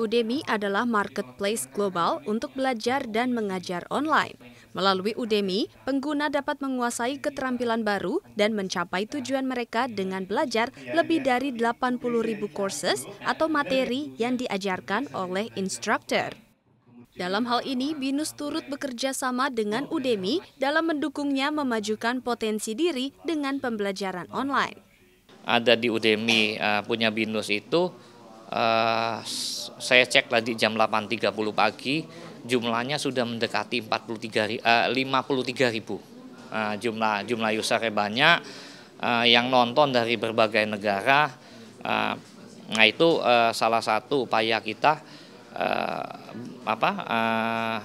Udemy adalah marketplace global untuk belajar dan mengajar online. Melalui Udemy, pengguna dapat menguasai keterampilan baru dan mencapai tujuan mereka dengan belajar lebih dari ribu courses atau materi yang diajarkan oleh instructor. Dalam hal ini, Binus turut bekerja sama dengan Udemy dalam mendukungnya memajukan potensi diri dengan pembelajaran online ada di Udemy uh, punya Binus itu uh, saya cek tadi jam 8.30 pagi jumlahnya sudah mendekati 43 uh, 53 ribu uh, jumlah jumlah usernya banyak uh, yang nonton dari berbagai negara uh, nah itu uh, salah satu upaya kita uh, apa uh,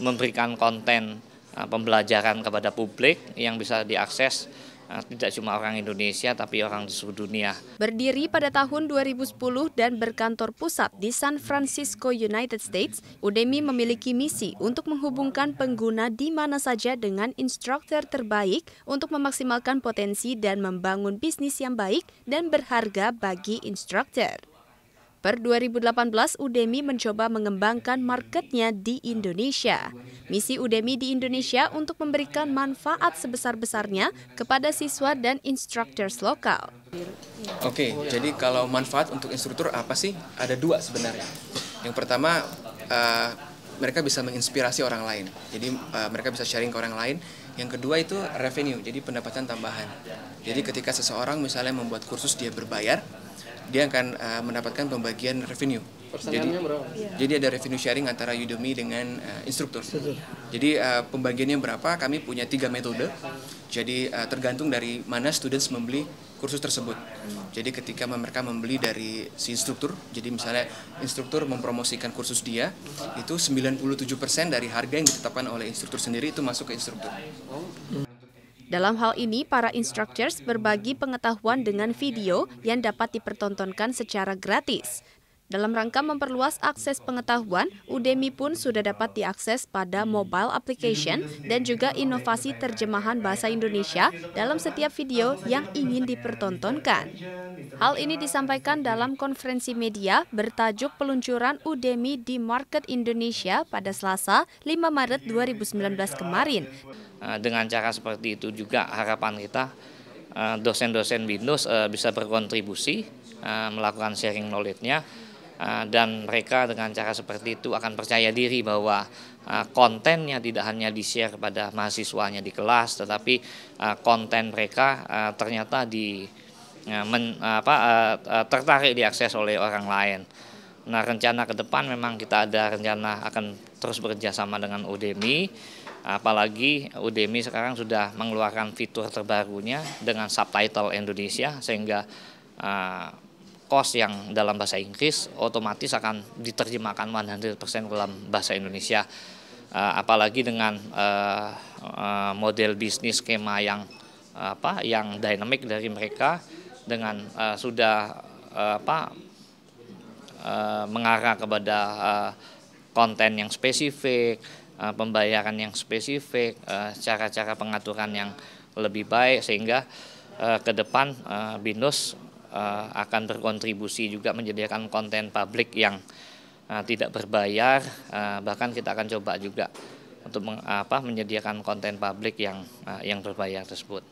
memberikan konten uh, pembelajaran kepada publik yang bisa diakses Eh, tidak cuma orang Indonesia tapi orang di seluruh dunia. Berdiri pada tahun 2010 dan berkantor pusat di San Francisco, United States, Udemy memiliki misi untuk menghubungkan pengguna di mana saja dengan instruktur terbaik untuk memaksimalkan potensi dan membangun bisnis yang baik dan berharga bagi instruktur. Desember 2018, Udemy mencoba mengembangkan marketnya di Indonesia. Misi Udemy di Indonesia untuk memberikan manfaat sebesar-besarnya kepada siswa dan instructors lokal. Oke, jadi kalau manfaat untuk instruktur apa sih? Ada dua sebenarnya. Yang pertama, uh, mereka bisa menginspirasi orang lain. Jadi uh, mereka bisa sharing ke orang lain. Yang kedua itu revenue, jadi pendapatan tambahan. Jadi ketika seseorang misalnya membuat kursus dia berbayar, dia akan uh, mendapatkan pembagian revenue. Jadi, berapa? Iya. jadi ada revenue sharing antara Udemy dengan uh, instruktur. Jadi uh, pembagiannya berapa? Kami punya tiga metode. Jadi uh, tergantung dari mana students membeli kursus tersebut. Jadi ketika mereka membeli dari si instruktur, jadi misalnya instruktur mempromosikan kursus dia, itu 97% dari harga yang ditetapkan oleh instruktur sendiri itu masuk ke instruktur. Hmm. Dalam hal ini, para instructors berbagi pengetahuan dengan video yang dapat dipertontonkan secara gratis. Dalam rangka memperluas akses pengetahuan, Udemy pun sudah dapat diakses pada mobile application dan juga inovasi terjemahan bahasa Indonesia dalam setiap video yang ingin dipertontonkan. Hal ini disampaikan dalam konferensi media bertajuk peluncuran Udemy di market Indonesia pada Selasa 5 Maret 2019 kemarin. Eh, dengan cara seperti itu juga harapan kita eh, dosen-dosen BINUS eh, bisa berkontribusi melakukan sharing knowledge-nya Ah, dan mereka dengan cara seperti itu akan percaya diri bahwa ah, kontennya tidak hanya di-share kepada mahasiswanya di kelas tetapi ah, konten mereka ternyata di men, apa, tertarik diakses oleh orang lain. Nah rencana ke depan memang kita ada rencana akan terus bekerja sama dengan Udemy apalagi Udemy sekarang sudah mengeluarkan fitur terbarunya dengan subtitle Indonesia sehingga cost yang dalam bahasa Inggris otomatis akan diterjemahkan 100% dalam bahasa Indonesia. Eh, apalagi dengan eh, eh, model bisnis skema yang apa yang dinamik dari mereka dengan sudah apa mengarah kepada konten yang spesifik, pembayaran yang spesifik, cara-cara pengaturan yang lebih baik sehingga ke depan Binus uh, akan berkontribusi juga menyediakan konten publik yang uh, tidak berbayar uh, bahkan kita akan coba juga untuk meng, apa menyediakan konten publik yang uh, yang berbayar tersebut.